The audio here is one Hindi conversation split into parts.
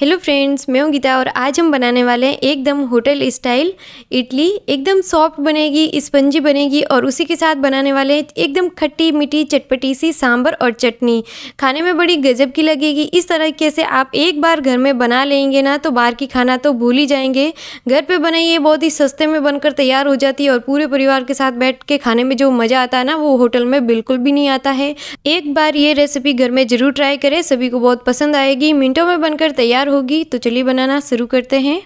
हेलो फ्रेंड्स मैं हूं गीता और आज हम बनाने वाले हैं एकदम होटल स्टाइल इडली एकदम सॉफ्ट बनेगी स्पंजी बनेगी और उसी के साथ बनाने वाले हैं एकदम खट्टी मीठी चटपटी सी सांभर और चटनी खाने में बड़ी गजब की लगेगी इस तरीके से आप एक बार घर में बना लेंगे ना तो बाहर की खाना तो भूल ही जाएंगे घर पर बनाइए बहुत ही सस्ते में बनकर तैयार हो जाती है और पूरे परिवार के साथ बैठ के खाने में जो मज़ा आता है ना वो होटल में बिल्कुल भी नहीं आता है एक बार ये रेसिपी घर में ज़रूर ट्राई करें सभी को बहुत पसंद आएगी मिनटों में बनकर तैयार होगी तो चलिए बनाना शुरू करते हैं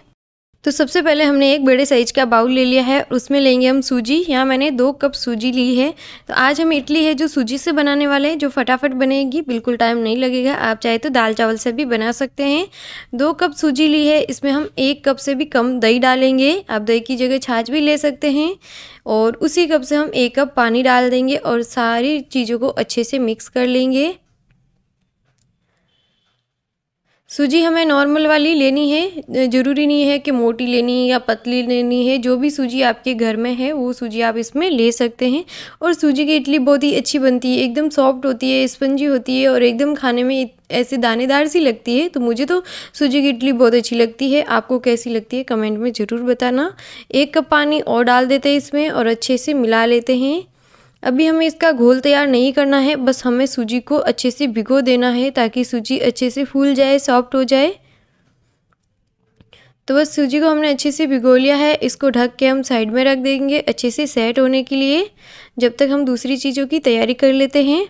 तो सबसे पहले हमने एक बड़े साइज का बाउल ले लिया है और उसमें लेंगे हम सूजी यहाँ मैंने दो कप सूजी ली है तो आज हम इडली है जो सूजी से बनाने वाले हैं जो फटाफट बनेगी बिल्कुल टाइम नहीं लगेगा आप चाहे तो दाल चावल से भी बना सकते हैं दो कप सूजी ली है इसमें हम एक कप से भी कम दही डालेंगे आप दही की जगह छाछ भी ले सकते हैं और उसी कप से हम एक कप पानी डाल देंगे और सारी चीज़ों को अच्छे से मिक्स कर लेंगे सूजी हमें नॉर्मल वाली लेनी है ज़रूरी नहीं है कि मोटी लेनी या पतली लेनी है जो भी सूजी आपके घर में है वो सूजी आप इसमें ले सकते हैं और सूजी की इडली बहुत ही अच्छी बनती है एकदम सॉफ्ट होती है स्पंजी होती है और एकदम खाने में ऐसे दानेदार सी लगती है तो मुझे तो सूजी की इडली बहुत अच्छी लगती है आपको कैसी लगती है कमेंट में ज़रूर बताना एक कप पानी और डाल देते हैं इसमें और अच्छे से मिला लेते हैं अभी हमें इसका घोल तैयार नहीं करना है बस हमें सूजी को अच्छे से भिगो देना है ताकि सूजी अच्छे से फूल जाए सॉफ्ट हो जाए तो बस सूजी को हमने अच्छे से भिगो लिया है इसको ढक के हम साइड में रख देंगे अच्छे से सेट होने के लिए जब तक हम दूसरी चीज़ों की तैयारी कर लेते हैं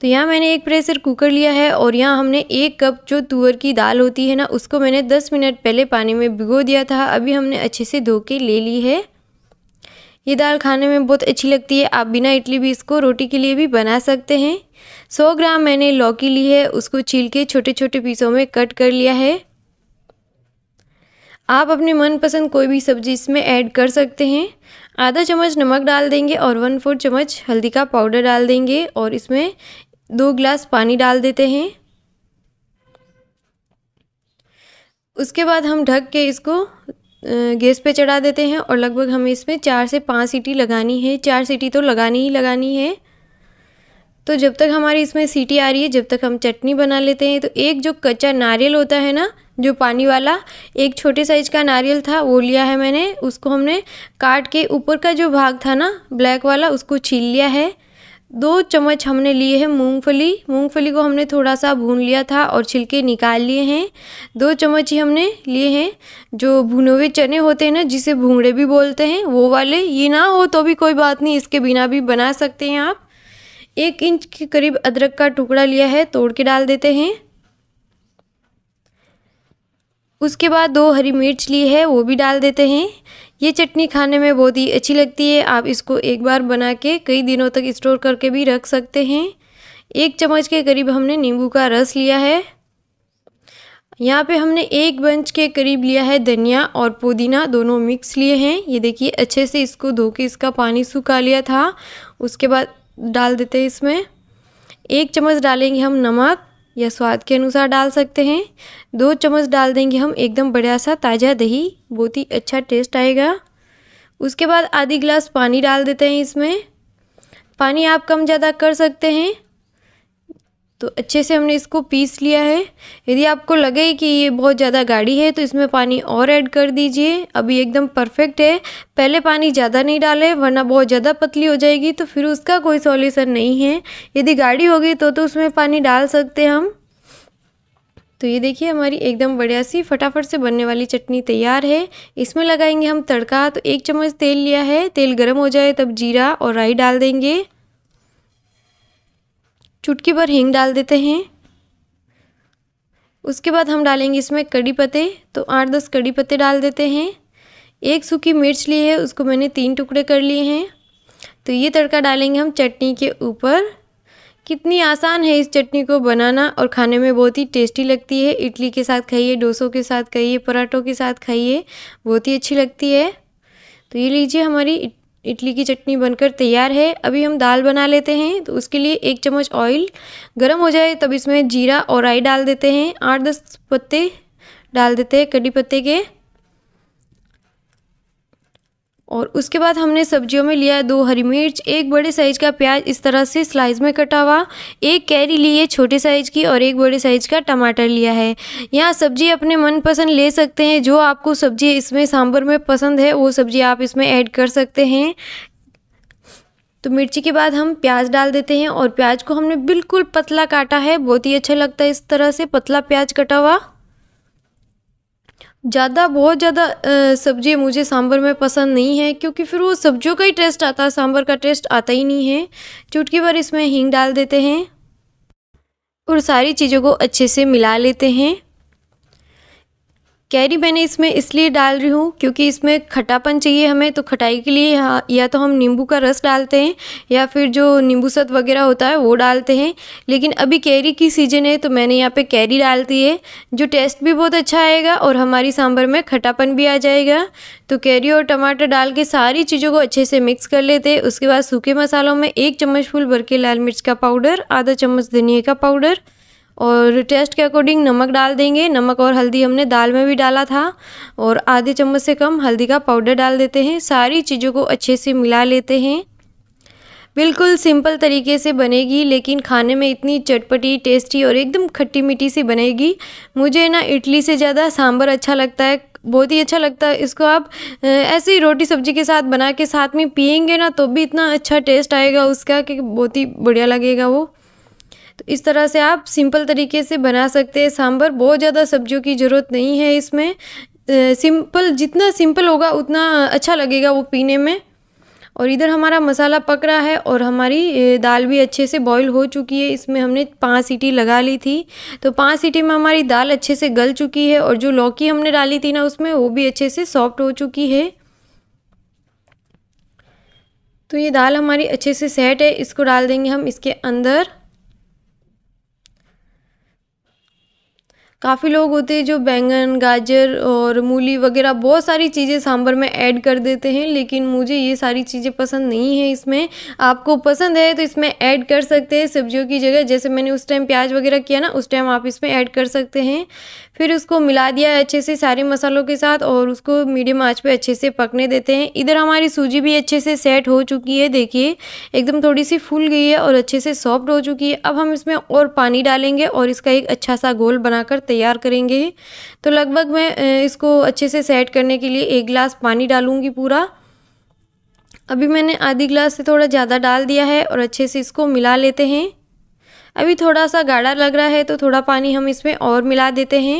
तो यहाँ मैंने एक प्रेशर कुकर लिया है और यहाँ हमने एक कप जो तुअर की दाल होती है ना उसको मैंने 10 मिनट पहले पानी में भिगो दिया था अभी हमने अच्छे से धो के ले ली है ये दाल खाने में बहुत अच्छी लगती है आप बिना इडली भी इसको रोटी के लिए भी बना सकते हैं 100 ग्राम मैंने लौकी ली है उसको छील के छोटे छोटे पीसों में कट कर लिया है आप अपने मनपसंद कोई भी सब्जी इसमें ऐड कर सकते हैं आधा चम्मच नमक डाल देंगे और वन फोर्थ चम्मच हल्दी का पाउडर डाल देंगे और इसमें दो गिलास पानी डाल देते हैं उसके बाद हम ढक के इसको गैस पे चढ़ा देते हैं और लगभग हमें इसमें चार से पाँच सीटी लगानी है चार सीटी तो लगानी ही लगानी है तो जब तक हमारी इसमें सीटी आ रही है जब तक हम चटनी बना लेते हैं तो एक जो कच्चा नारियल होता है ना जो पानी वाला एक छोटे साइज का नारियल था वो लिया है मैंने उसको हमने काट के ऊपर का जो भाग था ना ब्लैक वाला उसको छील लिया है दो चम्मच हमने लिए हैं मूंगफली मूंगफली को हमने थोड़ा सा भून लिया था और छिलके निकाल लिए हैं दो चम्मच ही हमने लिए हैं जो भुने हुए चने होते हैं ना जिसे भूंगड़े भी बोलते हैं वो वाले ये ना हो तो भी कोई बात नहीं इसके बिना भी बना सकते हैं आप एक इंच के करीब अदरक का टुकड़ा लिया है तोड़ के डाल देते हैं उसके बाद दो हरी मिर्च ली है वो भी डाल देते हैं ये चटनी खाने में बहुत ही अच्छी लगती है आप इसको एक बार बना के कई दिनों तक स्टोर करके भी रख सकते हैं एक चम्मच के करीब हमने नींबू का रस लिया है यहाँ पे हमने एक बंच के करीब लिया है धनिया और पुदीना दोनों मिक्स लिए हैं ये देखिए अच्छे से इसको धो के इसका पानी सूखा लिया था उसके बाद डाल देते हैं इसमें एक चम्मच डालेंगे हम नमक या स्वाद के अनुसार डाल सकते हैं दो चम्मच डाल देंगे हम एकदम बढ़िया सा ताज़ा दही बहुत ही अच्छा टेस्ट आएगा उसके बाद आधी गिलास पानी डाल देते हैं इसमें पानी आप कम ज़्यादा कर सकते हैं तो अच्छे से हमने इसको पीस लिया है यदि आपको लगे कि ये बहुत ज़्यादा गाढ़ी है तो इसमें पानी और ऐड कर दीजिए अभी एकदम परफेक्ट है पहले पानी ज़्यादा नहीं डालें वरना बहुत ज़्यादा पतली हो जाएगी तो फिर उसका कोई सॉल्यूशन नहीं है यदि गाढ़ी होगी तो तो उसमें पानी डाल सकते हम तो ये देखिए हमारी एकदम बढ़िया सी फटाफट से बनने वाली चटनी तैयार है इसमें लगाएंगे हम तड़का तो एक चम्मच तेल लिया है तेल गर्म हो जाए तब जीरा और राई डाल देंगे चुटकी भर हींग डाल देते हैं उसके बाद हम डालेंगे इसमें कड़ी पत्ते तो आठ दस कड़ी पत्ते डाल देते हैं एक सूखी मिर्च ली है उसको मैंने तीन टुकड़े कर लिए हैं तो ये तड़का डालेंगे हम चटनी के ऊपर कितनी आसान है इस चटनी को बनाना और खाने में बहुत ही टेस्टी लगती है इडली के साथ खाइए डोसों के साथ खाइए पराठों के साथ खाइए बहुत ही अच्छी लगती है तो ये लीजिए हमारी इडली की चटनी बनकर तैयार है अभी हम दाल बना लेते हैं तो उसके लिए एक चम्मच ऑयल गर्म हो जाए तब इसमें जीरा और राई डाल देते हैं आठ दस पत्ते डाल देते हैं कड़ी पत्ते के और उसके बाद हमने सब्जियों में लिया है दो हरी मिर्च एक बड़े साइज़ का प्याज इस तरह से स्लाइस में कटा हुआ एक कैरी ली है छोटे साइज़ की और एक बड़े साइज़ का टमाटर लिया है यहाँ सब्जी अपने मनपसंद ले सकते हैं जो आपको सब्जी इसमें सांभर में पसंद है वो सब्जी आप इसमें ऐड कर सकते हैं तो मिर्ची के बाद हम प्याज डाल देते हैं और प्याज को हमने बिल्कुल पतला काटा है बहुत ही अच्छा लगता है इस तरह से पतला प्याज कटा हुआ ज़्यादा बहुत ज़्यादा सब्ज़ी मुझे सांभर में पसंद नहीं है क्योंकि फिर वो सब्जियों का ही टेस्ट आता है सांभर का टेस्ट आता ही नहीं है चुटकी भर इसमें हींग डाल देते हैं और सारी चीज़ों को अच्छे से मिला लेते हैं कैरी मैंने इसमें इसलिए डाल रही हूँ क्योंकि इसमें खटापन चाहिए हमें तो खटाई के लिए या तो हम नींबू का रस डालते हैं या फिर जो नींबू सत वगैरह होता है वो डालते हैं लेकिन अभी कैरी की सीजन है तो मैंने यहाँ पे कैरी डाल दी है जो टेस्ट भी बहुत अच्छा आएगा और हमारी सांभर में खटापन भी आ जाएगा तो कैरी और टमाटर डाल के सारी चीज़ों को अच्छे से मिक्स कर लेते हैं उसके बाद सूखे मसालों में एक चम्मच फूल भर के लाल मिर्च का पाउडर आधा चम्मच धनिया का पाउडर और टेस्ट के अकॉर्डिंग नमक डाल देंगे नमक और हल्दी हमने दाल में भी डाला था और आधे चम्मच से कम हल्दी का पाउडर डाल देते हैं सारी चीज़ों को अच्छे से मिला लेते हैं बिल्कुल सिंपल तरीके से बनेगी लेकिन खाने में इतनी चटपटी टेस्टी और एकदम खट्टी मीठी सी बनेगी मुझे ना इडली से ज़्यादा सांभर अच्छा लगता है बहुत ही अच्छा लगता है इसको आप ऐसे ही रोटी सब्जी के साथ बना के साथ में पियेंगे ना तो भी इतना अच्छा टेस्ट आएगा उसका कि बहुत ही बढ़िया लगेगा वो तो इस तरह से आप सिंपल तरीके से बना सकते हैं सांभर बहुत ज़्यादा सब्जियों की ज़रूरत नहीं है इसमें सिंपल जितना सिंपल होगा उतना अच्छा लगेगा वो पीने में और इधर हमारा मसाला पक रहा है और हमारी दाल भी अच्छे से बॉईल हो चुकी है इसमें हमने पाँच सीटी लगा ली थी तो पाँच सीटी में हमारी दाल अच्छे से गल चुकी है और जो लौकी हमने डाली थी ना उसमें वो भी अच्छे से सॉफ्ट हो चुकी है तो ये दाल हमारी अच्छे से सेट है इसको डाल देंगे हम इसके अंदर काफ़ी लोग होते हैं जो बैंगन गाजर और मूली वगैरह बहुत सारी चीज़ें सांभर में ऐड कर देते हैं लेकिन मुझे ये सारी चीज़ें पसंद नहीं है इसमें आपको पसंद है तो इसमें ऐड कर सकते हैं सब्जियों की जगह जैसे मैंने उस टाइम प्याज वगैरह किया ना उस टाइम आप इसमें ऐड कर सकते हैं फिर उसको मिला दिया अच्छे से सारे मसालों के साथ और उसको मीडियम आँच पर अच्छे से पकने देते हैं इधर हमारी सूजी भी अच्छे से सेट हो चुकी है देखिए एकदम थोड़ी सी फूल गई है और अच्छे से सॉफ्ट हो चुकी है अब हम इसमें और पानी डालेंगे और इसका एक अच्छा सा गोल बनाकर तैयार करेंगे तो लगभग मैं इसको अच्छे से सेट करने के लिए एक गिलास पानी डालूंगी पूरा अभी मैंने आधी गिलास से थोड़ा ज़्यादा डाल दिया है और अच्छे से इसको मिला लेते हैं अभी थोड़ा सा गाढ़ा लग रहा है तो थोड़ा पानी हम इसमें और मिला देते हैं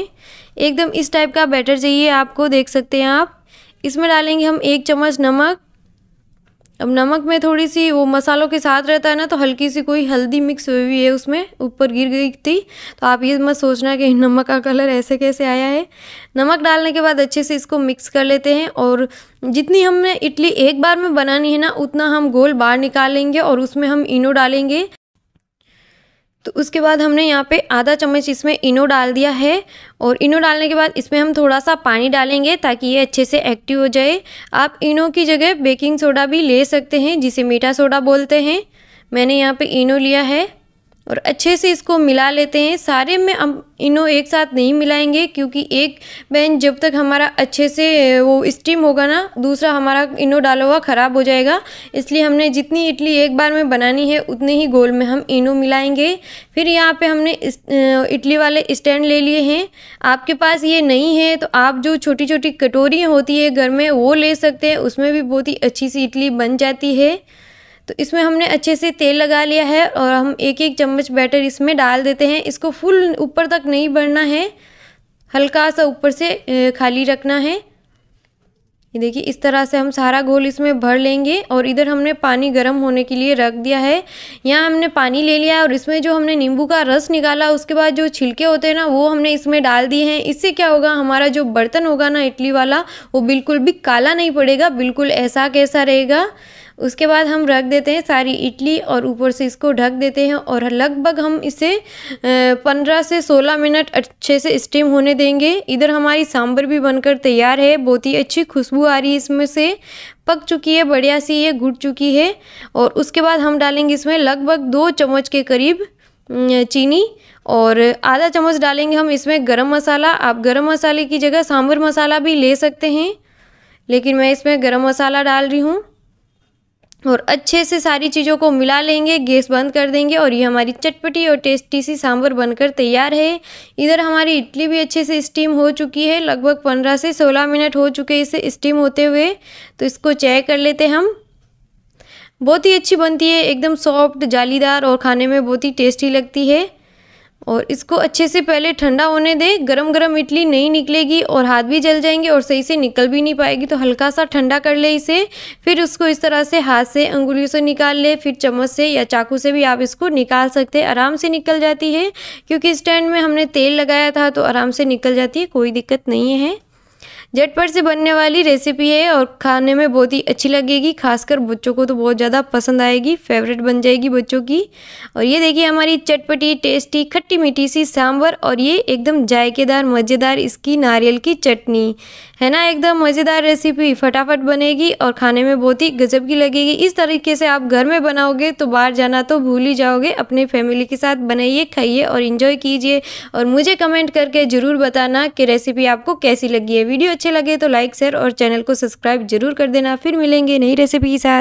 एकदम इस टाइप का बैटर चाहिए आपको देख सकते हैं आप इसमें डालेंगे हम एक चम्मच नमक अब नमक में थोड़ी सी वो मसालों के साथ रहता है ना तो हल्की सी कोई हल्दी मिक्स हुई हुई है उसमें ऊपर गिर गई थी तो आप ये मत सोचना कि नमक का कलर ऐसे कैसे आया है नमक डालने के बाद अच्छे से इसको मिक्स कर लेते हैं और जितनी हमने इडली एक बार में बनानी है ना उतना हम गोल बाहर निकालेंगे और उसमें हम इनो डालेंगे तो उसके बाद हमने यहाँ पे आधा चम्मच इसमें इनो डाल दिया है और इनो डालने के बाद इसमें हम थोड़ा सा पानी डालेंगे ताकि ये अच्छे से एक्टिव हो जाए आप इनो की जगह बेकिंग सोडा भी ले सकते हैं जिसे मीठा सोडा बोलते हैं मैंने यहाँ पे इनो लिया है और अच्छे से इसको मिला लेते हैं सारे में हम इनो एक साथ नहीं मिलाएंगे क्योंकि एक बैंच जब तक हमारा अच्छे से वो स्टीम होगा ना दूसरा हमारा इनो डाला हुआ ख़राब हो जाएगा इसलिए हमने जितनी इडली एक बार में बनानी है उतने ही गोल में हम इनो मिलाएंगे फिर यहाँ पे हमने इडली वाले स्टैंड ले लिए हैं आपके पास ये नहीं है तो आप जो छोटी छोटी कटोरियाँ होती है घर में वो ले सकते हैं उसमें भी बहुत ही अच्छी सी इडली बन जाती है तो इसमें हमने अच्छे से तेल लगा लिया है और हम एक एक चम्मच बैटर इसमें डाल देते हैं इसको फुल ऊपर तक नहीं भरना है हल्का सा ऊपर से खाली रखना है ये देखिए इस तरह से हम सारा घोल इसमें भर लेंगे और इधर हमने पानी गर्म होने के लिए रख दिया है यहाँ हमने पानी ले लिया और इसमें जो हमने नींबू का रस निकाला उसके बाद जो छिलके होते हैं ना वो हमने इसमें डाल दिए हैं इससे क्या होगा हमारा जो बर्तन होगा ना इडली वाला वो बिल्कुल भी काला नहीं पड़ेगा बिल्कुल ऐसा कैसा रहेगा उसके बाद हम रख देते हैं सारी इडली और ऊपर से इसको ढक देते हैं और लगभग हम इसे पंद्रह से सोलह मिनट अच्छे से स्टीम होने देंगे इधर हमारी सांभर भी बनकर तैयार है बहुत ही अच्छी खुशबू आ रही है इसमें से पक चुकी है बढ़िया सी ये घुट चुकी है और उसके बाद हम डालेंगे इसमें लगभग दो चम्मच के करीब चीनी और आधा चम्मच डालेंगे हम इसमें गरम मसाला आप गरम मसाले की जगह सांभर मसाला भी ले सकते हैं लेकिन मैं इसमें गरम मसाला डाल रही हूँ और अच्छे से सारी चीज़ों को मिला लेंगे गैस बंद कर देंगे और ये हमारी चटपटी और टेस्टी सी सांभर बनकर तैयार है इधर हमारी इडली भी अच्छे से स्टीम हो चुकी है लगभग पंद्रह से सोलह मिनट हो चुके इसे स्टीम होते हुए तो इसको चेक कर लेते हम बहुत ही अच्छी बनती है एकदम सॉफ्ट जालीदार और खाने में बहुत ही टेस्टी लगती है और इसको अच्छे से पहले ठंडा होने दें गरम गरम इडली नहीं निकलेगी और हाथ भी जल जाएंगे और सही से निकल भी नहीं पाएगी तो हल्का सा ठंडा कर ले इसे फिर उसको इस तरह से हाथ से अंगुलियों से निकाल ले फिर चम्मच से या चाकू से भी आप इसको निकाल सकते हैं आराम से निकल जाती है क्योंकि स्टैंड में हमने तेल लगाया था तो आराम से निकल जाती है कोई दिक्कत नहीं है झटपट से बनने वाली रेसिपी है और खाने में बहुत ही अच्छी लगेगी खासकर बच्चों को तो बहुत ज़्यादा पसंद आएगी फेवरेट बन जाएगी बच्चों की और ये देखिए हमारी चटपटी टेस्टी खट्टी मीठी सी सांभर और ये एकदम जायकेदार मज़ेदार इसकी नारियल की चटनी है ना एकदम मज़ेदार रेसिपी फटाफट बनेगी और खाने में बहुत ही गजब की लगेगी इस तरीके से आप घर में बनाओगे तो बाहर जाना तो भूल ही जाओगे अपने फैमिली के साथ बनाइए खाइए और इन्जॉय कीजिए और मुझे कमेंट करके ज़रूर बताना कि रेसिपी आपको कैसी लगी है वीडियो अच्छे लगे तो लाइक शेयर और चैनल को सब्सक्राइब जरूर कर देना फिर मिलेंगे नई रेसिपी के साथ